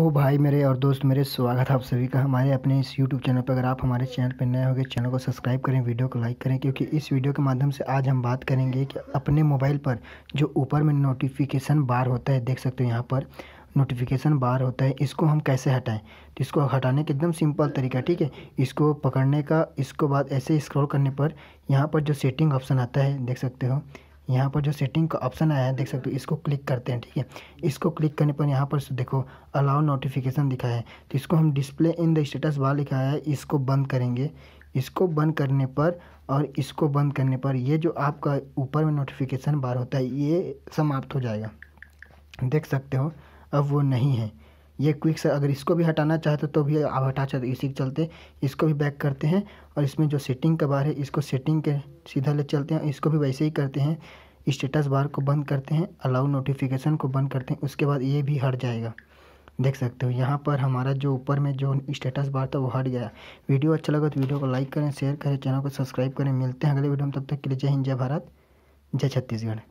ओ भाई मेरे और दोस्त मेरे स्वागत है आप सभी का हमारे अपने इस YouTube चैनल पर अगर आप हमारे चैनल पर नए होंगे चैनल को सब्सक्राइब करें वीडियो को लाइक करें क्योंकि इस वीडियो के माध्यम से आज हम बात करेंगे कि अपने मोबाइल पर जो ऊपर में नोटिफिकेशन बार होता है देख सकते हो यहाँ पर नोटिफिकेशन बार होता है इसको हम कैसे हटाएं तो इसको हटाने का एकदम सिंपल तरीका ठीक है इसको पकड़ने का इसको बाद ऐसे स्क्रॉल करने पर यहाँ पर जो सेटिंग ऑप्शन आता है देख सकते हो यहाँ पर जो सेटिंग का ऑप्शन आया है देख सकते हो इसको क्लिक करते हैं ठीक है इसको क्लिक करने पर यहाँ पर देखो अलाउ नोटिफिकेशन दिखाया है तो इसको हम display in the status bar लिखा है इसको बंद करेंगे इसको बंद करने पर और इसको बंद करने पर ये जो आपका ऊपर में नोटिफिकेशन बार होता है ये समाप्त हो जाएगा देख सकते हो अब वो नहीं है ये क्विक से अगर इसको भी हटाना चाहते तो भी आप हटा चाहते इसी के चलते इसको भी बैक करते हैं और इसमें जो सेटिंग का बार है इसको सेटिंग के सीधा ले चलते हैं इसको भी वैसे ही करते हैं स्टेटस बार को बंद करते हैं अलाउ नोटिफिकेशन को बंद करते हैं उसके बाद ये भी हट जाएगा देख सकते हो यहाँ पर हमारा जो ऊपर में जो स्टेटस बार था वो हट गया वीडियो अच्छा लगा तो वीडियो को लाइक करें शेयर करें चैनल को सब्सक्राइब करें मिलते हैं अगले वीडियो में तब तक के लिए जय हिंद जय भारत जय छत्तीसगढ़